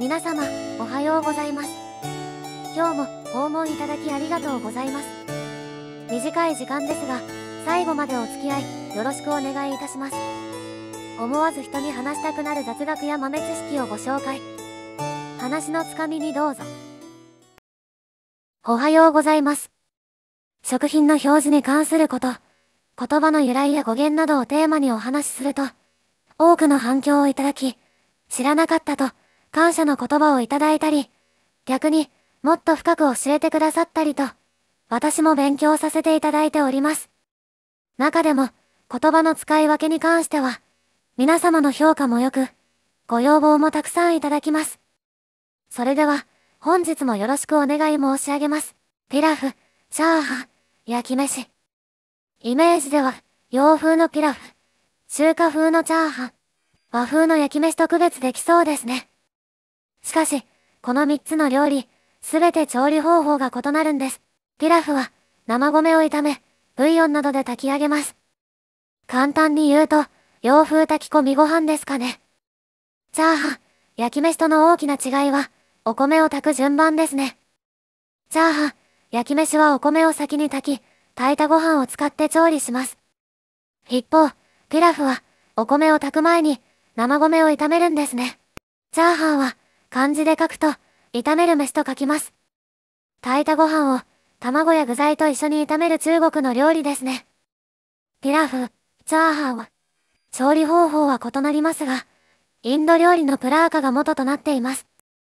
皆様おはようございます今日も訪問いただきありがとうございます短い時間ですが最後までお付き合いよろしくお願いいたします思わず人に話したくなる雑学や豆知識をご紹介話のつかみにどうぞおはようございます食品の表示に関すること言葉の由来や語源などをテーマにお話しすると多くの反響をいただき知らなかったと感謝の言葉をいただいたり、逆にもっと深く教えてくださったりと、私も勉強させていただいております。中でも、言葉の使い分けに関しては、皆様の評価も良く、ご要望もたくさんいただきます。それでは、本日もよろしくお願い申し上げます。ピラフ、チャーハン、焼き飯。イメージでは、洋風のピラフ、中華風のチャーハン、和風の焼き飯と区別できそうですね。しかし、この3つの料理、すべて調理方法が異なるんです。ピラフは、生米を炒め、ブイヨンなどで炊き上げます。簡単に言うと、洋風炊き込みご飯ですかね。チャーハン、焼き飯との大きな違いは、お米を炊く順番ですね。チャーハン、焼き飯はお米を先に炊き、炊いたご飯を使って調理します。一方、ピラフは、お米を炊く前に、生米を炒めるんですね。チャーハンは、漢字で書くと、炒める飯と書きます。炊いたご飯を、卵や具材と一緒に炒める中国の料理ですね。ピラフ、チャーハンは、調理方法は異なりますが、インド料理のプラーカが元となっています。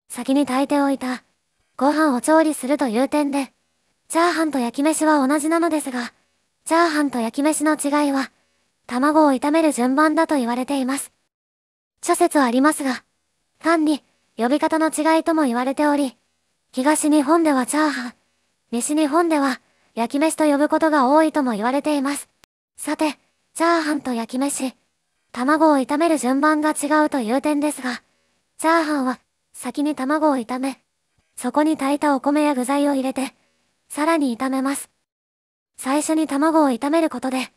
先に炊いておいた、ご飯を調理するという点で、チャーハンと焼き飯は同じなのですが、チャーハンと焼き飯の違いは、卵を炒める順番だと言われています。諸説はありますが、単に、呼び方の違いとも言われており、東日本ではチャーハン、西日本では焼き飯と呼ぶことが多いとも言われています。さて、チャーハンと焼き飯、卵を炒める順番が違うという点ですが、チャーハンは先に卵を炒め、そこに炊いたお米や具材を入れて、さらに炒めます。最初に卵を炒めることで、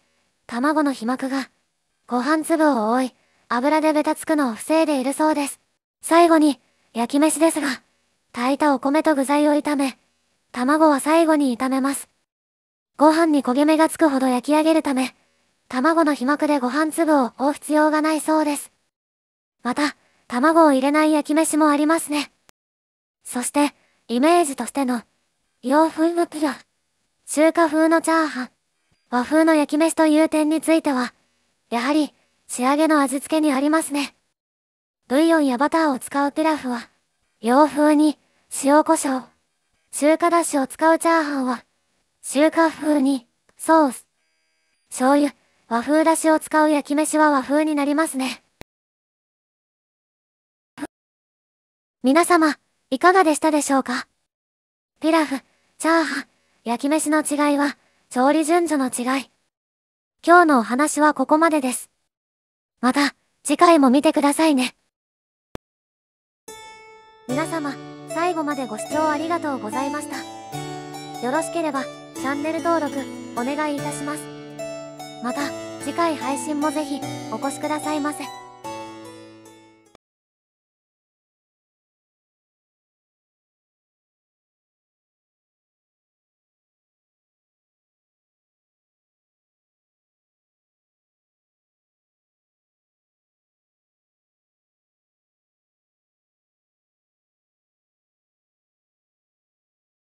卵の皮膜が、ご飯粒を覆い、油でベタつくのを防いでいるそうです。最後に、焼き飯ですが、炊いたお米と具材を炒め、卵は最後に炒めます。ご飯に焦げ目がつくほど焼き上げるため、卵の皮膜でご飯粒を覆う必要がないそうです。また、卵を入れない焼き飯もありますね。そして、イメージとしての、洋風のピラ、中華風のチャーハン、和風の焼き飯という点については、やはり、仕上げの味付けにありますね。ブイヨンやバターを使うピラフは、洋風に塩胡椒。中華だしを使うチャーハンは、中華風にソース。醤油、和風だしを使う焼き飯は和風になりますね。皆様、いかがでしたでしょうかピラフ、チャーハン、焼き飯の違いは、調理順序の違い。今日のお話はここまでです。また、次回も見てくださいね。皆様、最後までご視聴ありがとうございました。よろしければ、チャンネル登録、お願いいたします。また、次回配信もぜひ、お越しくださいませ。